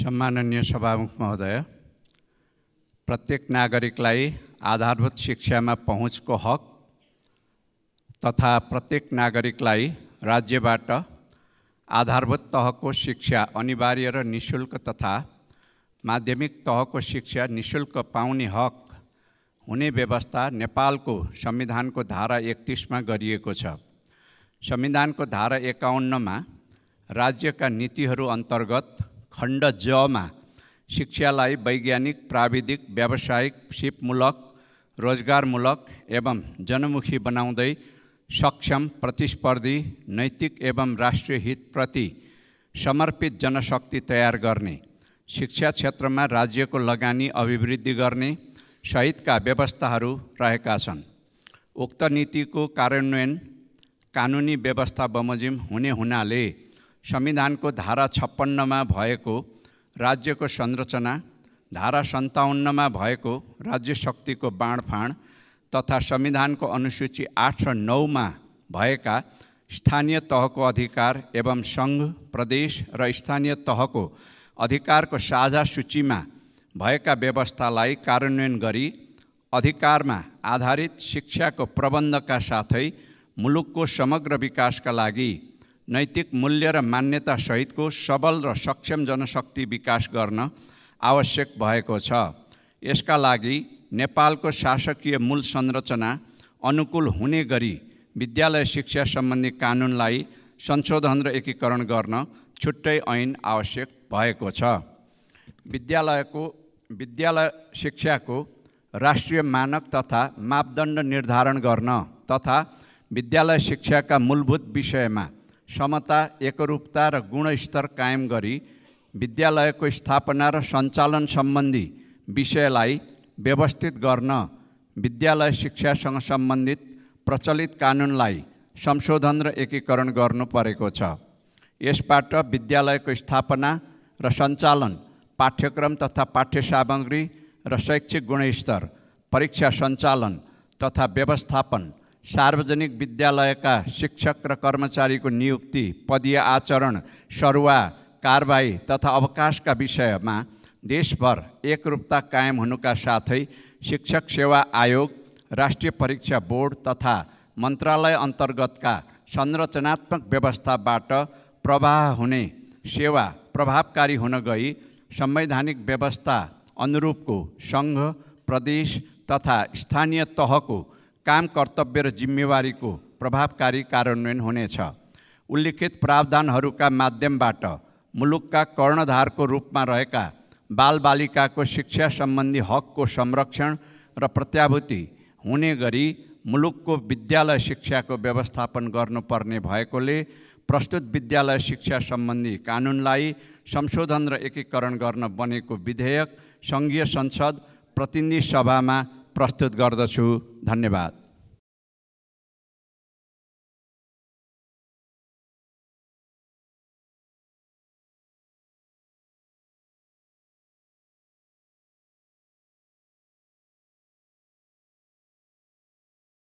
सम्माननीय सभामुख महोदय प्रत्येक नागरिकलाई आधारभूत शिक्षामा पहुँचको हक तथा प्रत्येक नागरिकलाई राज्यबाट आधारभूत तहको शिक्षा अनिवार्य र निशुल्क तथा माध्यमिक तहको शिक्षा निशुल्क पाउने हक हुने व्यवस्था नेपालको संविधानको धारा एकतिसमा गरिएको छ संविधानको धारा एकाउन्नमा राज्यका नीतिहरू अन्तर्गत खण्ड जमा शिक्षालाई वैज्ञानिक प्राविधिक व्यावसायिक सिपमूलक रोजगारमूलक एवं जनमुखी बनाउँदै सक्षम प्रतिस्पर्धी नैतिक एवं राष्ट्रिय हितप्रति समर्पित जनशक्ति तयार गर्ने शिक्षा क्षेत्रमा राज्यको लगानी अभिवृद्धि गर्ने सहितका व्यवस्थाहरू रहेका छन् उक्त नीतिको कार्यान्वयन कानुनी व्यवस्था बमोजिम हुने हुनाले संविधानको धारा छप्पन्नमा भएको राज्यको संरचना धारा सन्ताउन्नमा भएको राज्य शक्तिको बाँडफाँड तथा संविधानको अनुसूची आठ र नौमा भएका स्थानीय तहको अधिकार एवं सङ्घ प्रदेश र स्थानीय तहको अधिकारको साझा सूचीमा भएका व्यवस्थालाई कार्यान्वयन गरी अधिकारमा आधारित शिक्षाको प्रबन्धका साथै मुलुकको समग्र विकासका लागि नैतिक मूल्य र मान्यतासहितको सबल र सक्षम जनशक्ति विकास गर्न आवश्यक भएको छ यसका लागि नेपालको शासकीय मूल संरचना अनुकूल हुने गरी विद्यालय शिक्षा सम्बन्धी कानुनलाई संशोधन र एकीकरण गर्न छुट्टै ऐन आवश्यक भएको छ विद्यालयको विद्यालय शिक्षाको राष्ट्रिय मानक तथा मापदण्ड निर्धारण गर्न तथा विद्यालय शिक्षाका मूलभूत विषयमा समता एकरूपता र गुणस्तर कायम गरी विद्यालयको स्थापना र सञ्चालन सम्बन्धी विषयलाई व्यवस्थित गर्न विद्यालय शिक्षासँग सम्बन्धित प्रचलित कानुनलाई संशोधन र एकीकरण गर्नु परेको छ यसबाट विद्यालयको स्थापना र सञ्चालन पाठ्यक्रम तथा पाठ्य सामग्री र शैक्षिक गुणस्तर परीक्षा सञ्चालन तथा व्यवस्थापन सार्वजनिक विद्यालयका शिक्षक र कर्मचारीको नियुक्ति पदीय आचरण सरुवा कारवाही तथा अवकाशका विषयमा देशभर एकरूपता कायम हुनुका साथै शिक्षक सेवा आयोग राष्ट्रिय परीक्षा बोर्ड तथा मन्त्रालय अन्तर्गतका संरचनात्मक व्यवस्थाबाट प्रवाह हुने सेवा प्रभावकारी हुन गई संवैधानिक व्यवस्था अनुरूपको सङ्घ प्रदेश तथा स्थानीय तहको काम कर्तव्य र जिम्मेवारीको प्रभावकारी कार्यान्वयन हुनेछ उल्लेखित प्रावधानहरूका माध्यमबाट मुलुकका कर्णधारको रूपमा रहेका बालबालिकाको शिक्षा सम्बन्धी हकको संरक्षण र प्रत्याभूति हुने गरी मुलुकको विद्यालय शिक्षाको व्यवस्थापन गर्नुपर्ने भएकोले प्रस्तुत विद्यालय शिक्षा सम्बन्धी कानुनलाई संशोधन र एकीकरण गर्न बनेको विधेयक सङ्घीय संसद प्रतिनिधि सभामा प्रस्तुत गर्दछु धन्यवाद